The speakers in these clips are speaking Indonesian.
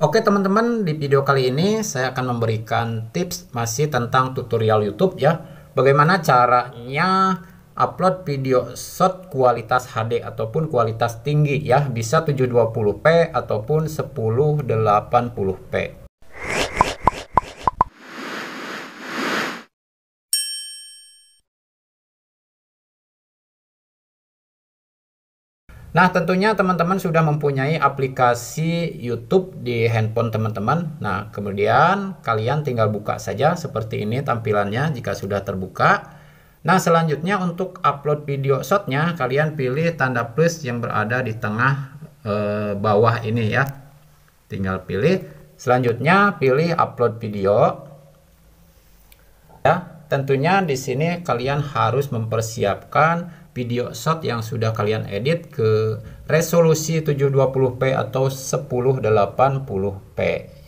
Oke teman-teman, di video kali ini saya akan memberikan tips masih tentang tutorial YouTube ya. Bagaimana caranya upload video shot kualitas HD ataupun kualitas tinggi ya. Bisa 720p ataupun 1080p. Nah, tentunya teman-teman sudah mempunyai aplikasi YouTube di handphone teman-teman. Nah, kemudian kalian tinggal buka saja seperti ini tampilannya jika sudah terbuka. Nah, selanjutnya untuk upload video shotnya, kalian pilih tanda plus yang berada di tengah e, bawah ini ya. Tinggal pilih. Selanjutnya, pilih upload video. Ya, tentunya di sini kalian harus mempersiapkan video shot yang sudah kalian edit ke resolusi 720p atau 1080p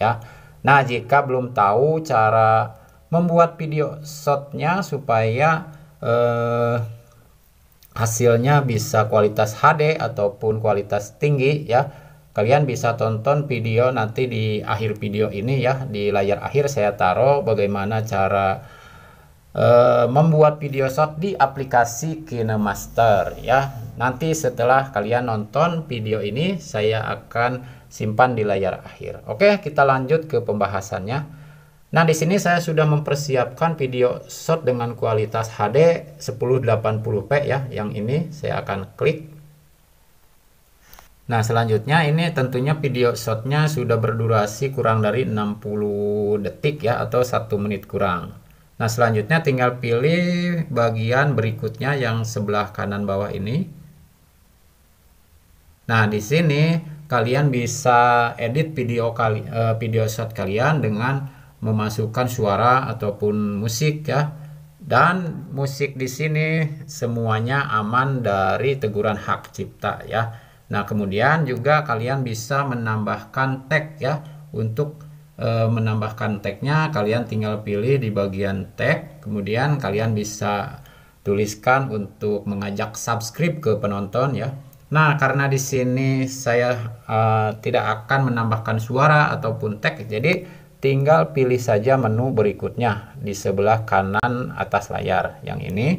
ya. Nah, jika belum tahu cara membuat video shotnya supaya eh, hasilnya bisa kualitas HD ataupun kualitas tinggi ya. Kalian bisa tonton video nanti di akhir video ini ya, di layar akhir saya taruh bagaimana cara Eh, membuat video short di aplikasi KineMaster ya. Nanti setelah kalian nonton video ini saya akan simpan di layar akhir. Oke, kita lanjut ke pembahasannya. Nah, di sini saya sudah mempersiapkan video short dengan kualitas HD 1080p ya. Yang ini saya akan klik. Nah, selanjutnya ini tentunya video shotnya sudah berdurasi kurang dari 60 detik ya atau satu menit kurang. Nah, selanjutnya tinggal pilih bagian berikutnya yang sebelah kanan bawah ini. Nah, di sini kalian bisa edit video kali eh, video shot kalian dengan memasukkan suara ataupun musik ya. Dan musik di sini semuanya aman dari teguran hak cipta ya. Nah, kemudian juga kalian bisa menambahkan tag ya untuk e, menambahkan tagnya kalian tinggal pilih di bagian tag kemudian kalian bisa tuliskan untuk mengajak subscribe ke penonton ya Nah, karena di sini saya uh, tidak akan menambahkan suara ataupun tag jadi tinggal pilih saja menu berikutnya di sebelah kanan atas layar yang ini.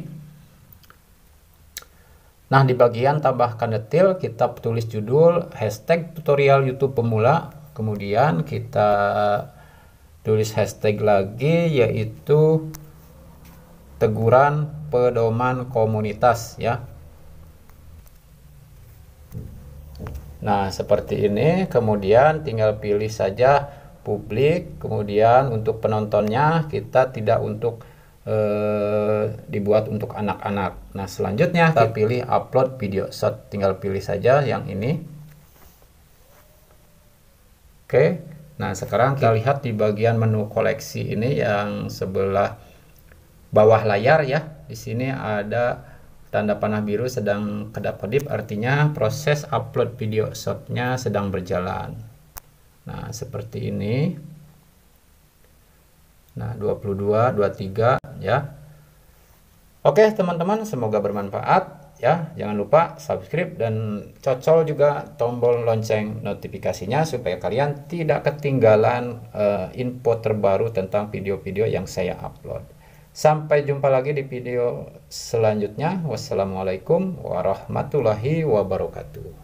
Nah, di bagian tambahkan detail, kita tulis judul, hashtag tutorial YouTube pemula, kemudian kita tulis hashtag lagi yaitu teguran pedoman komunitas ya nah seperti ini kemudian tinggal pilih saja publik kemudian untuk penontonnya kita tidak untuk e, dibuat untuk anak-anak nah selanjutnya kita pilih upload video shot tinggal pilih saja yang ini Oke. Nah, sekarang kita lihat di bagian menu koleksi ini yang sebelah bawah layar ya. Di sini ada tanda panah biru sedang kedap-kedip artinya proses upload video shotnya sedang berjalan. Nah, seperti ini. Nah, 22, 23 ya. Oke, teman-teman, semoga bermanfaat ya jangan lupa subscribe dan cocol juga tombol lonceng notifikasinya supaya kalian tidak ketinggalan uh, info terbaru tentang video-video yang saya upload sampai jumpa lagi di video selanjutnya wassalamualaikum warahmatullahi wabarakatuh